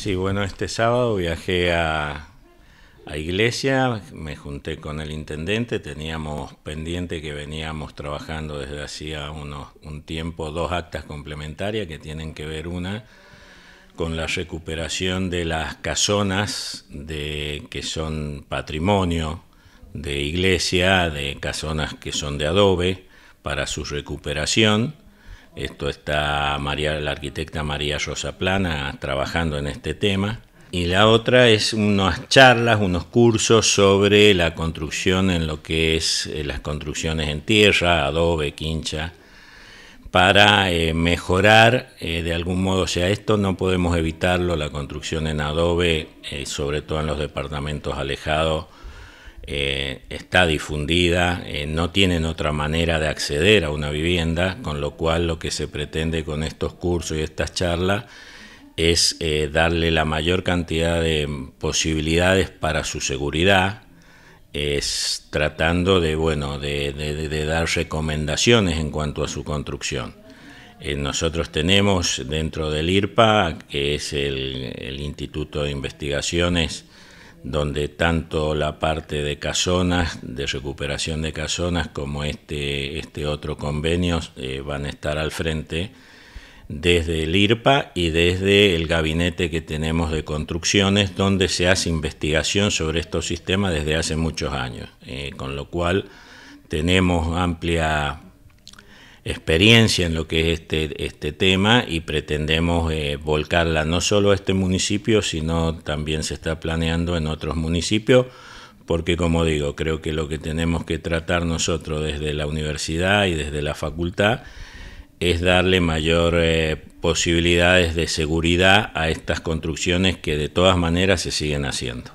Sí, bueno, este sábado viajé a, Iglesia, me junté con el intendente, teníamos pendiente que veníamos trabajando desde hacía unos, un tiempo dos actas complementarias que tienen que ver una con la recuperación de las casonas de, que son patrimonio de iglesia, de casonas que son de adobe, para su recuperación esto está María, la arquitecta María Rosa Plana trabajando en este tema. Y la otra es unas charlas, unos cursos sobre la construcción en lo que es eh, las construcciones en tierra, adobe, quincha, para eh, mejorar eh, de algún modo, o sea, esto no podemos evitarlo, la construcción en adobe, sobre todo en los departamentos alejados, eh, está difundida, eh, no tienen otra manera de acceder a una vivienda, con lo cual lo que se pretende con estos cursos y estas charlas es eh, darle la mayor cantidad de posibilidades para su seguridad, es tratando de, bueno, de, dar recomendaciones en cuanto a su construcción. nosotros tenemos dentro del IRPA, que es el, el Instituto de Investigaciones donde tanto la parte de casonas, de recuperación de casonas, como este, este otro convenio eh, van a estar al frente desde el IRPA y desde el gabinete que tenemos de construcciones, donde se hace investigación sobre estos sistemas desde hace muchos años, eh, con lo cual tenemos amplia experiencia en lo que es este, este tema y pretendemos eh, volcarla no solo a este municipio, sino también se está planeando en otros municipios, porque como digo, creo que lo que tenemos que tratar nosotros desde la universidad y desde la facultad es darle mayor eh, posibilidades de seguridad a estas construcciones que de todas maneras se siguen haciendo.